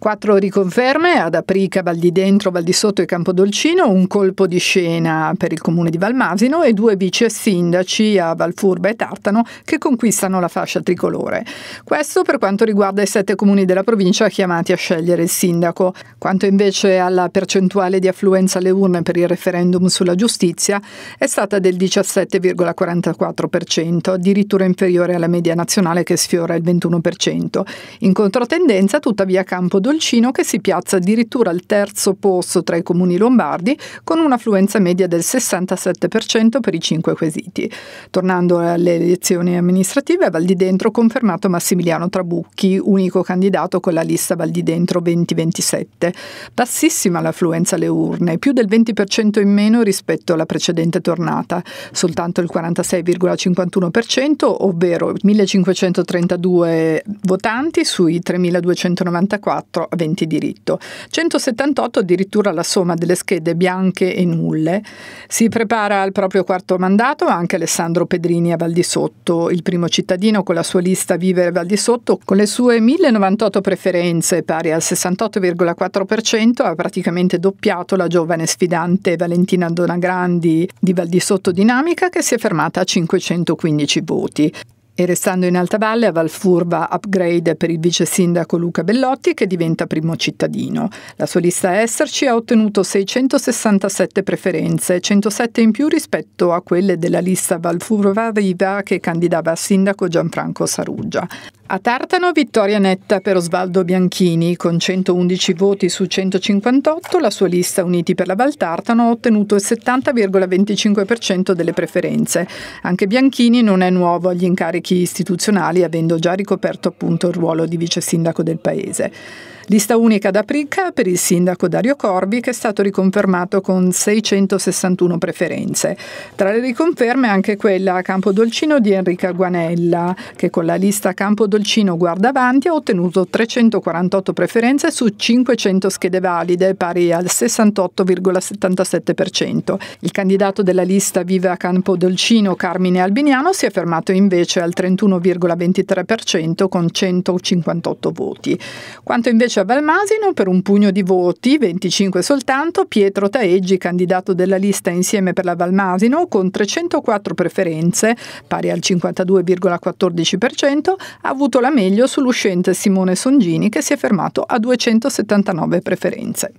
Quattro riconferme ad Aprica, Val di Dentro, Val di Sotto e Campodolcino, un colpo di scena per il comune di Valmasino e due vice sindaci a Valfurba e Tartano che conquistano la fascia tricolore. Questo per quanto riguarda i sette comuni della provincia chiamati a scegliere il sindaco. Quanto invece alla percentuale di affluenza alle urne per il referendum sulla giustizia è stata del 17,44%, addirittura inferiore alla media nazionale che sfiora il 21%. In controtendenza, tuttavia, Campodolcino Dolcino che si piazza addirittura al terzo posto tra i comuni lombardi con un'affluenza media del 67% per i cinque quesiti. Tornando alle elezioni amministrative, a Val di Dentro ha confermato Massimiliano Trabucchi, unico candidato con la lista Val di Dentro 2027. Bassissima l'affluenza alle urne, più del 20% in meno rispetto alla precedente tornata, soltanto il 46,51%, ovvero 1532 votanti sui 3294 contro aventi diritto. 178 addirittura la somma delle schede bianche e nulle. Si prepara al proprio quarto mandato anche Alessandro Pedrini a Val di Sotto, il primo cittadino con la sua lista Vive a Val di Sotto, con le sue 1098 preferenze pari al 68,4%, ha praticamente doppiato la giovane sfidante Valentina Donagrandi di Val di Sotto Dinamica che si è fermata a 515 voti. E restando in Alta Valle, a Valfurva upgrade per il vice sindaco Luca Bellotti che diventa primo cittadino. La sua lista Esserci ha ottenuto 667 preferenze, 107 in più rispetto a quelle della lista Valfurva Viva che candidava a sindaco Gianfranco Saruggia. A Tartano vittoria netta per Osvaldo Bianchini, con 111 voti su 158 la sua lista Uniti per la Val Tartano ha ottenuto il 70,25% delle preferenze. Anche Bianchini non è nuovo agli incarichi incarichi istituzionali avendo già ricoperto appunto il ruolo di vice sindaco del paese. Lista unica da Aprica per il sindaco Dario Corbi che è stato riconfermato con 661 preferenze. Tra le riconferme anche quella a Campodolcino di Enrica Guanella che con la lista Campodolcino guarda avanti ha ottenuto 348 preferenze su 500 schede valide pari al 68,77%. Il candidato della lista Viva Campodolcino Carmine Albiniano si è fermato invece al 31,23% con 158 voti. Quanto invece a Valmasino, per un pugno di voti, 25 soltanto, Pietro Taeggi, candidato della lista insieme per la Valmasino, con 304 preferenze, pari al 52,14%, ha avuto la meglio sull'uscente Simone Songini che si è fermato a 279 preferenze.